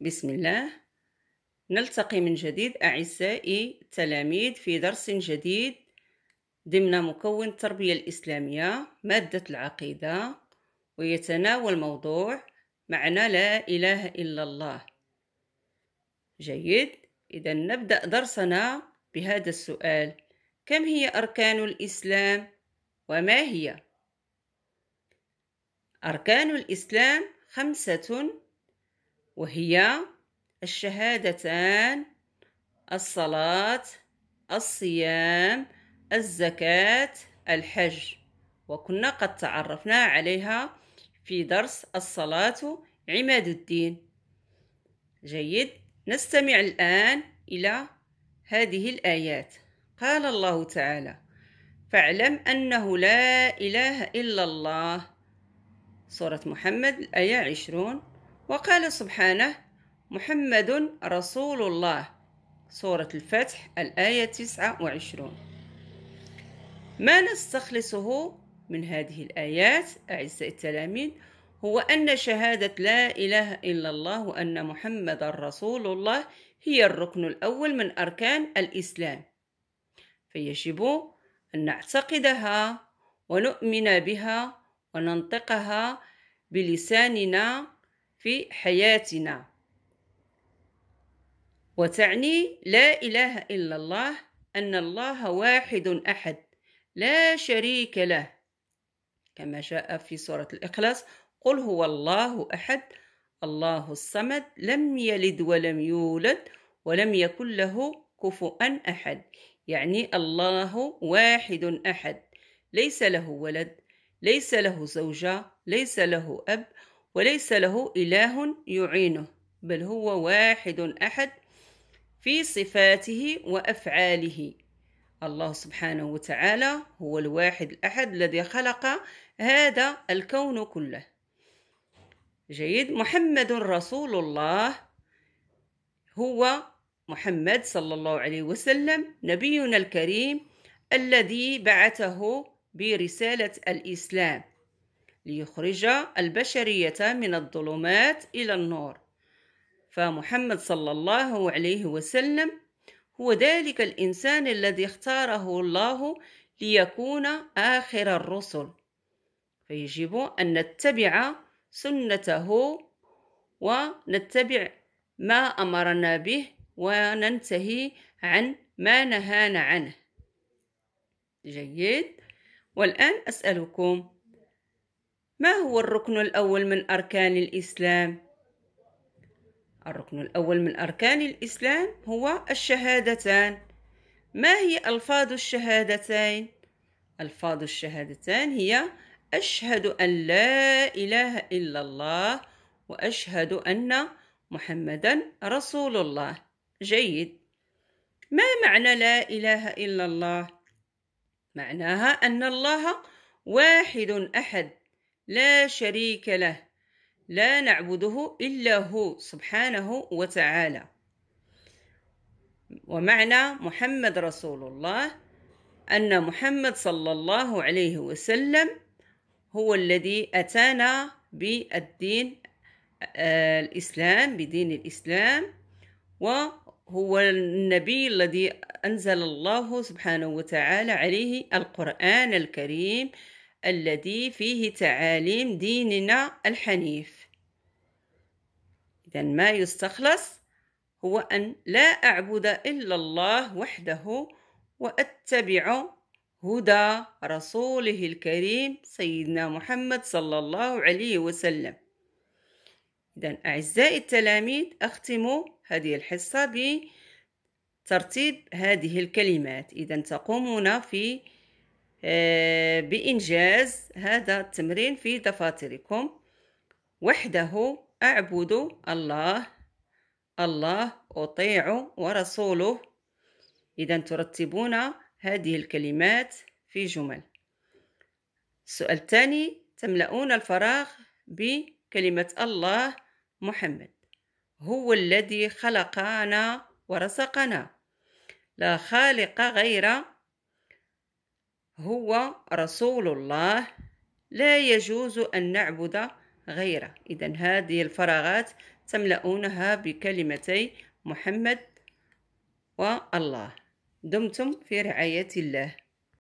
بسم الله نلتقي من جديد أعزائي التلاميذ في درس جديد ضمن مكون التربية الإسلامية مادة العقيدة ويتناول موضوع معنى لا إله إلا الله جيد إذا نبدأ درسنا بهذا السؤال كم هي أركان الإسلام وما هي؟ أركان الإسلام خمسة وهي الشهادتان الصلاة الصيام الزكاة الحج وكنا قد تعرفنا عليها في درس الصلاة عماد الدين جيد نستمع الآن إلى هذه الآيات قال الله تعالى فاعلم أنه لا إله إلا الله سورة محمد الآية عشرون وقال سبحانه محمد رسول الله سورة الفتح الآية 29 ما نستخلصه من هذه الآيات أعزائي التلاميذ هو أن شهادة لا إله إلا الله وأن محمد رسول الله هي الركن الأول من أركان الإسلام فيجب أن نعتقدها ونؤمن بها وننطقها بلساننا في حياتنا وتعني لا إله إلا الله أن الله واحد أحد لا شريك له كما جاء في سورة الإخلاص قل هو الله أحد الله الصمد لم يلد ولم يولد ولم يكن له كفؤا أحد يعني الله واحد أحد ليس له ولد ليس له زوجة ليس له أب وليس له إله يعينه بل هو واحد أحد في صفاته وأفعاله الله سبحانه وتعالى هو الواحد الأحد الذي خلق هذا الكون كله جيد محمد رسول الله هو محمد صلى الله عليه وسلم نبينا الكريم الذي بعثه برسالة الإسلام ليخرج البشرية من الظلمات إلى النور فمحمد صلى الله عليه وسلم هو ذلك الإنسان الذي اختاره الله ليكون آخر الرسل فيجب أن نتبع سنته ونتبع ما أمرنا به وننتهي عن ما نهانا عنه جيد والآن أسألكم ما هو الركن الأول من أركان الإسلام؟ الركن الأول من أركان الإسلام هو الشهادتان ما هي ألفاظ الشهادتين؟ ألفاظ الشهادتان هي أشهد أن لا إله إلا الله وأشهد أن محمدا رسول الله جيد ما معنى لا إله إلا الله؟ معناها أن الله واحد أحد لا شريك له لا نعبده إلا هو سبحانه وتعالى ومعنى محمد رسول الله أن محمد صلى الله عليه وسلم هو الذي أتانا بالدين آه، الإسلام بدين الإسلام وهو النبي الذي أنزل الله سبحانه وتعالى عليه القرآن الكريم الذي فيه تعاليم ديننا الحنيف إذا ما يستخلص هو أن لا أعبد إلا الله وحده وأتبع هدى رسوله الكريم سيدنا محمد صلى الله عليه وسلم إذا أعزائي التلاميذ أختم هذه الحصة بترتيب هذه الكلمات إذا تقومون في بإنجاز هذا التمرين في دفاتركم وحده أعبد الله الله أطيع ورسوله إذا ترتبون هذه الكلمات في جمل السؤال الثاني تملؤون الفراغ بكلمة الله محمد هو الذي خلقنا ورزقنا لا خالق غير هو رسول الله لا يجوز أن نعبد غيره إذا هذه الفراغات تملؤونها بكلمتي محمد والله دمتم في رعاية الله